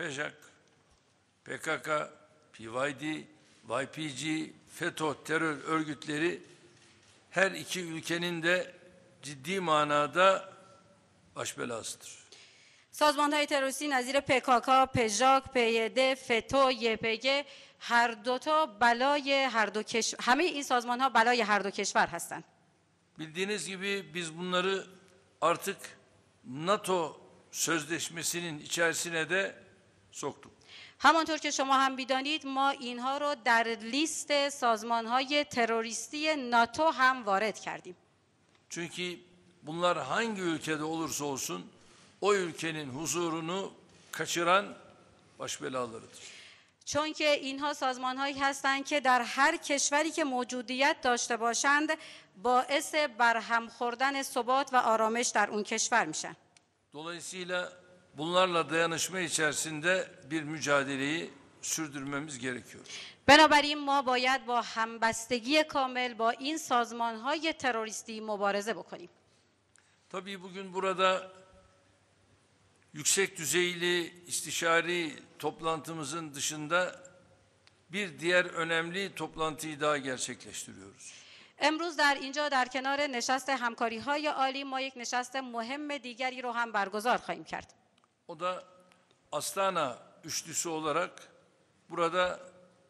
PEJAK, PKK, PYD, YPG, FETÖ terör örgütleri her iki ülkenin de ciddi manada baş belasıdır. سازماندهای تروریستی نظیر پکاکا، پژاک، پیده، فتو، یپگ هر دو تا بلای هر دو کشور همه این سازمان ها بلای هر دو کشور هستند. Bildiğiniz gibi biz bunları artık NATO sözleşmesinin içerisine de همانطور که شما هم بیدانید ما اینها رو در لیست سازمان های تروریستی ناتو هم وارد کردیم Çünkü bunlar hangi ülkede olursa olsun o ülkenin huzurunu kaçıran baş belalarıdır. چون که اینها سازمان هایی هستند که در هر کشوری که موجودیت داشته باشند باعث برهم خوردن ثبات و آرامش در اون کشور میشن. Dolayısıyla bunlarla dayanışma içerisinde bir mücadeleyi sürdürmemiz gerekiyor. بنابراین ما باید با همبستگی کامل با این سازمان های تروریستی مبارزه بکنیم. Tabii bugün burada yüksek düzeyli istişari toplantımızın dışında bir diğer önemli toplantıyı daha gerçekleştiriyoruz. امروز در اینجا در کنار نشست همکاری های عالی ما یک نشست مهم دیگری رو هم برگزار خواهیم کرد. O da Astana üçlüsü olarak burada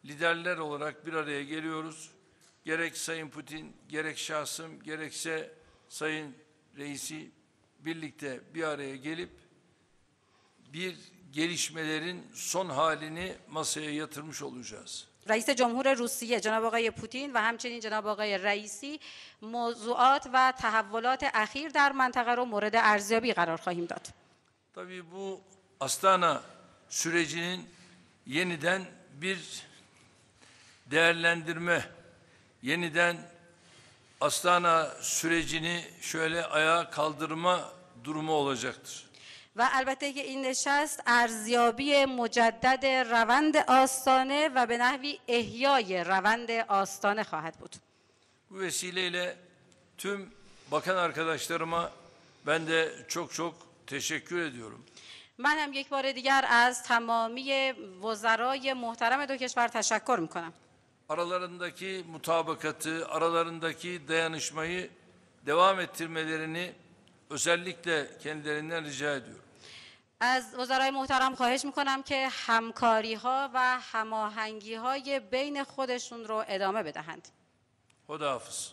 liderler olarak bir araya geliyoruz. Gerek Sayın Putin, gerek şahsım, gerekse Sayın Reisi birlikte bir araya gelip bir gelişmelerin son halini masaya yatırmış olacağız. رئیس جمهور روسیه جناب آقای پوتین و همچنین جناب آقای رئیسی موضوعات و تحولات اخیر در منطقه را مورد ارزیابی قرار خواهیم داد. Tabii bu Astana sürecinin yeniden bir değerlendirme, yeniden Astana sürecini şöyle ayağa kaldırma durumu olacaktır. Ve elbette ki این نشست ارزیابی مجدد روند آستانه و به نحوی احیای روند آستانه خواهد بود. Bu vesileyle tüm bakan arkadaşlarıma ben de çok çok تشکر ediyorum. من هم یک بار دیگر از تمامی وزرای محترم دو کشور تشکر میکنم. aralarındaki mutabakatı, aralarındaki dayanışmayı devam ettirmelerini özellikle kendilerinden rica ediyorum. از وزرای محترم خواهش میکنم که همکاری ها و هماهنگی های بین خودشون رو ادامه بدهند. خداحافظ.